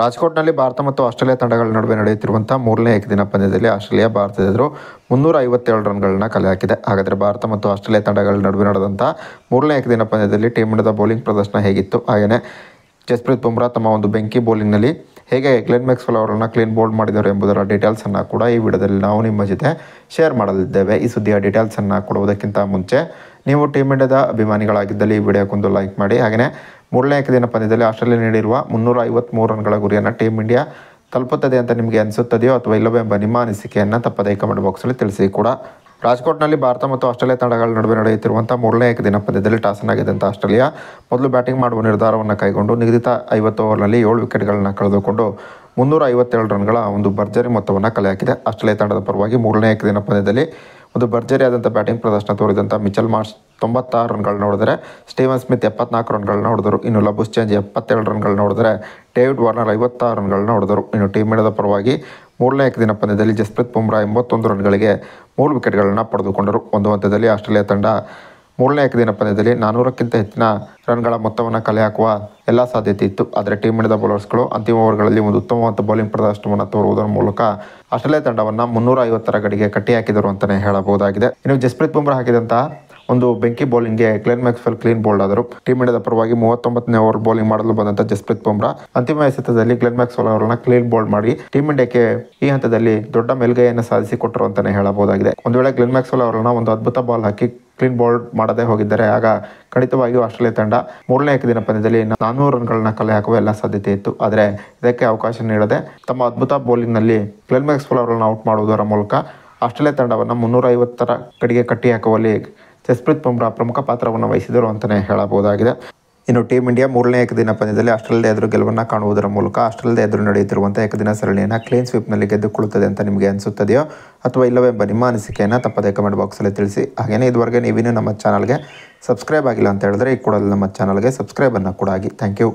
ರಾಜ್ಕೋಟ್ನಲ್ಲಿ ಭಾರತ ಮತ್ತು ಆಸ್ಟ್ರೇಲಿಯಾ ತಂಡಗಳ ನಡುವೆ ನಡೆಯುತ್ತಿರುವಂಥ ಮೂರನೇ ಏಕದಿನ ಪಂದ್ಯದಲ್ಲಿ ಆಸ್ಟ್ರೇಲಿಯಾ ಭಾರತದ ಎದುರು ಮುನ್ನೂರ ಐವತ್ತೇಳು ರನ್ಗಳನ್ನ ಕಲೆ ಹಾಕಿದೆ ಹಾಗಾದರೆ ಭಾರತ ಮತ್ತು ಆಸ್ಟ್ರೇಲಿಯಾ ತಂಡಗಳ ನಡುವೆ ನಡೆದಂಥ ಮೂರನೇ ಏಕದಿನ ಪಂದ್ಯದಲ್ಲಿ ಟೀಮ್ ಇಂಡಿಯಾದ ಬೌಲಿಂಗ್ ಪ್ರದರ್ಶನ ಹೇಗಿತ್ತು ಹಾಗೆಯೇ ಜಸ್ಪ್ರೀತ್ ಬುಮ್ರಾ ತಮ್ಮ ಒಂದು ಬೆಂಕಿ ಬೌಲಿಂಗ್ನಲ್ಲಿ ಹೇಗೆ ಗ್ಲೆನ್ ಮ್ಯಾಕ್ಸ್ವೆಲ್ ಅವರನ್ನು ಕ್ಲೀನ್ ಬೋಲ್ಡ್ ಮಾಡಿದ್ದಾರೆ ಎಂಬುದರ ಡೀಟೇಲ್ಸನ್ನು ಕೂಡ ಈ ವಿಡಿಯೋದಲ್ಲಿ ನಾವು ನಿಮ್ಮ ಜೊತೆ ಶೇರ್ ಮಾಡಲಿದ್ದೇವೆ ಈ ಸುದ್ದಿಯ ಡೀಟೇಲ್ಸನ್ನು ಕೊಡುವುದಕ್ಕಿಂತ ಮುಂಚೆ ನೀವು ಟೀಮ್ ಇಂಡಿಯಾದ ಅಭಿಮಾನಿಗಳಾಗಿದ್ದಲ್ಲಿ ಈ ವಿಡಿಯೋಕ್ಕೊಂದು ಲೈಕ್ ಮಾಡಿ ಹಾಗೆಯೇ ಮೂರನೇ ಏಕದಿನ ಪಂದ್ಯದಲ್ಲಿ ಆಸ್ಟ್ರೇಲಿಯಾ ನೀಡಿರುವ ಮುನ್ನೂರ ಐವತ್ತ್ಮೂರು ರನ್ಗಳ ಗುರಿಯನ್ನು ಟೀಮ್ ಇಂಡಿಯಾ ತಲುಪುತ್ತದೆ ಅಂತ ನಿಮಗೆ ಅನಿಸುತ್ತದೆಯೋ ಅಥವಾ ಇಲ್ಲವೋ ಎಂಬ ನಿಮ್ಮ ಅನಿಸಿಕೆಯನ್ನು ತಪ್ಪದೇ ಕಮೆಂಟ್ ಬಾಕ್ಸಲ್ಲಿ ತಿಳಿಸಿ ಕೂಡ ರಾಜ್ಕೋಟ್ನಲ್ಲಿ ಭಾರತ ಮತ್ತು ಆಸ್ಟ್ರೇಲಿಯಾ ತಂಡಗಳ ನಡುವೆ ನಡೆಯುತ್ತಿರುವಂಥ ಮೂರನೇ ಏಕದಿನ ಪಂದ್ಯದಲ್ಲಿ ಟಾಸನ್ ಆಸ್ಟ್ರೇಲಿಯಾ ಮೊದಲು ಬ್ಯಾಟಿಂಗ್ ಮಾಡುವ ನಿರ್ಧಾರವನ್ನು ಕೈಗೊಂಡು ನಿಗದಿತ ಐವತ್ತು ಓವರ್ನಲ್ಲಿ ಏಳು ವಿಕೆಟ್ಗಳನ್ನು ಕಳೆದುಕೊಂಡು ಮುನ್ನೂರ ಐವತ್ತೇಳು ರನ್ಗಳ ಒಂದು ಭರ್ಜರಿ ಮೊತ್ತವನ್ನು ಕಲೆ ಹಾಕಿದೆ ಆಸ್ಟ್ರೇಲಿಯಾ ತಂಡದ ಪರವಾಗಿ ಮೂರನೇ ಏಕದಿನ ಪಂದ್ಯದಲ್ಲಿ ಒಂದು ಭರ್ಜರಿಯಾದಂಥ ಬ್ಯಾಟಿಂಗ್ ಪ್ರದರ್ಶನ ತೋರಿದಂಥ ಮಿಚಲ್ ಮಾರ್ಚ್ ತೊಂಬತ್ತಾರು ರನ್ಗಳನ್ನ ನೋಡಿದರೆ ಸ್ಟೀವನ್ ಸ್ಮಿತ್ ಎಪ್ಪತ್ನಾಲ್ಕು ರನ್ಗಳನ್ನ ಹೊಡೆದರು ಇನ್ನು ಲಬುಸ್ ಚೇಂಜ್ ಎಪ್ಪತ್ತೇಳು ರನ್ಗಳನ್ನ ನೋಡಿದರೆ ಡೇವಿಡ್ ವಾರ್ನರ್ ಐವತ್ತಾರು ರನ್ಗಳನ್ನ ಹೊಡೆದರು ಇನ್ನು ಟೀಮ್ ಇಂಡಿಯಾದ ಪರವಾಗಿ ಮೂರನೇ ಏಕದಿನ ಪಂದ್ಯದಲ್ಲಿ ಜಸ್ಪ್ರೀತ್ ಬುಮ್ರಾ ಎಂಬತ್ತೊಂದು ರನ್ಗಳಿಗೆ ಮೂರು ವಿಕೆಟ್ಗಳನ್ನು ಪಡೆದುಕೊಂಡರು ಒಂದು ಹಂತದಲ್ಲಿ ಆಸ್ಟ್ರೇಲಿಯಾ ತಂಡ ಮೂರನೇ ಏಕದಿನ ಪಂದ್ಯದಲ್ಲಿ ನಾನ್ನೂರಕ್ಕಿಂತ ಹೆಚ್ಚಿನ ರನ್ಗಳ ಮೊತ್ತವನ್ನು ಕಲೆ ಹಾಕುವ ಎಲ್ಲ ಸಾಧ್ಯತೆ ಇತ್ತು ಆದರೆ ಟೀಮ್ ಇಂಡಿಯಾದ ಬೌಲರ್ಸ್ಗಳು ಅಂತಿಮ ಓವರ್ಗಳಲ್ಲಿ ಒಂದು ಉತ್ತಮವಾದ ಬೌಲಿಂಗ್ ಪ್ರದರ್ಶನವನ್ನು ತೋರುವುದರ ಮೂಲಕ ಆಸ್ಟ್ರೇಲಿಯಾ ತಂಡವನ್ನು ಮುನ್ನೂರ ಐವತ್ತರ ಗಡಿಗೆ ಕಟ್ಟಿಹಾಕಿದರು ಅಂತಲೇ ಹೇಳಬಹುದಾಗಿದೆ ಇನ್ನು ಜಸ್ಪ್ರೀತ್ ಬುಮ್ರಾ ಹಾಕಿದಂತಹ ಒಂದು ಬೆಂಕಿ ಬೌಲಿಂಗ್ಗೆ Glenn Maxwell clean bowled team ಟೀಮ್ ಇಂಡಿಯಾದ ಪರವಾಗಿ ಮೂವತ್ತೊಂಬತ್ತನೇ ಓವರ್ ಬೌಲಿಂಗ್ ಮಾಡಲು ಬಂದಂತ ಜಸ್ಪ್ರೀತ್ ಬುಮ್ರಾ ಅಂತಿಮ ಎಸೆತದಲ್ಲಿ ಗ್ಲೆನ್ ಮ್ಯಾಕ್ಸ್ವೆಲ್ ಅವರನ್ನ ಕ್ಲೀನ್ ಬೋಲ್ಡ್ ಮಾಡಿ ಟೀಮ್ ಇಂಡಿಯಾಕ್ಕೆ ಈ ಹಂತದಲ್ಲಿ ದೊಡ್ಡ ಮೇಲ್ಗೈಯನ್ನು ಸಾಧಿಸಿ ಕೊಟ್ಟರು ಅಂತಾನೆ ಹೇಳಬಹುದಾಗಿದೆ ಒಂದು ವೇಳೆ ಗ್ಲೆನ್ ಮ್ಯಾಕ್ಸ್ವೆಲ್ ಅವರನ್ನ ಒಂದು ಅದ್ಭುತ ಬಾಲ್ ಹಾಕಿ ಕ್ಲೀನ್ ಬೋಲ್ಡ್ ಮಾಡದೆ ಹೋಗಿದ್ದಾರೆ ಆಗ ಖಂಡಿತವಾಗಿಯೂ ಆಸ್ಟ್ರೇಲಿಯಾ ತಂಡ ಮೂರನೇ ಏಕದಿನ ಪಂದ್ಯದಲ್ಲಿ ನಾನ್ನೂರು ರನ್ಗಳನ್ನ ಕಲೆ ಹಾಕುವ ಎಲ್ಲ ಸಾಧ್ಯತೆ ಇತ್ತು ಆದರೆ ಇದಕ್ಕೆ ಅವಕಾಶ ನೀಡದೆ ತಮ್ಮ ಅದ್ಭುತ ಬೌಲಿಂಗ್ನಲ್ಲಿ ಗ್ಲೆನ್ ಮ್ಯಾಕ್ಸ್ವೆಲ್ ಅವರನ್ನು ಔಟ್ ಮಾಡುವುದರ ಮೂಲಕ ಆಸ್ಟ್ರೇಲಿಯಾ ತಂಡವನ್ನು ಮುನ್ನೂರ ಐವತ್ತರ ಕಡೆಗೆ ಕಟ್ಟಿ ಹಾಕುವಲ್ಲಿ ಜಸ್ಪ್ರೀತ್ ಬುಮ್ರಾ ಪ್ರಮುಖ ಪಾತ್ರವನ್ನು ವಹಿಸಿದರು ಅಂತಲೇ ಹೇಳಬಹುದಾಗಿದೆ ಇನ್ನು ಟೀಮ್ ಇಂಡಿಯಾ ಮೂರನೇ ಏಕದಿನ ಪಂದ್ಯದಲ್ಲಿ ಆಸ್ಟ್ರೇಲಿಯಾ ಎದುರು ಗೆಲುವನ್ನು ಕಾಣುವುದರ ಮೂಲಕ ಆಸ್ಟ್ರೇಲಿಯಾ ಎದುರು ನಡೆಯುತ್ತಿರುವಂಥ ಏಕದಿನ ಸರಣಿಯನ್ನು ಕ್ಲೀನ್ ಸ್ವೀಪ್ನಲ್ಲಿ ಗೆದ್ದುಕೊಳ್ಳುತ್ತದೆ ಅಂತ ನಿಮಗೆ ಅನಿಸುತ್ತದೆಯೋ ಅಥವಾ ಎಂಬ ನಿಮ್ಮ ಅನಿಸಿಕೆಯನ್ನು ತಪ್ಪದೇ ಕಮೆಂಟ್ ಬಾಕ್ಸಲ್ಲಿ ತಿಳಿಸಿ ಹಾಗೆಯೇ ಇದುವರೆಗೆ ನೀವೇನು ನಮ್ಮ ಚಾನಲ್ಗೆ ಸಬ್ಸ್ಕ್ರೈಬ್ ಆಗಿಲ್ಲ ಅಂತ ಹೇಳಿದ್ರೆ ಈ ಕೂಡ ನಮ್ಮ ಚಾನಲ್ಗೆ ಸಬ್ಸ್ಕ್ರೈಬನ್ನು ಕೂಡ ಆಗಿ ಥ್ಯಾಂಕ್ ಯು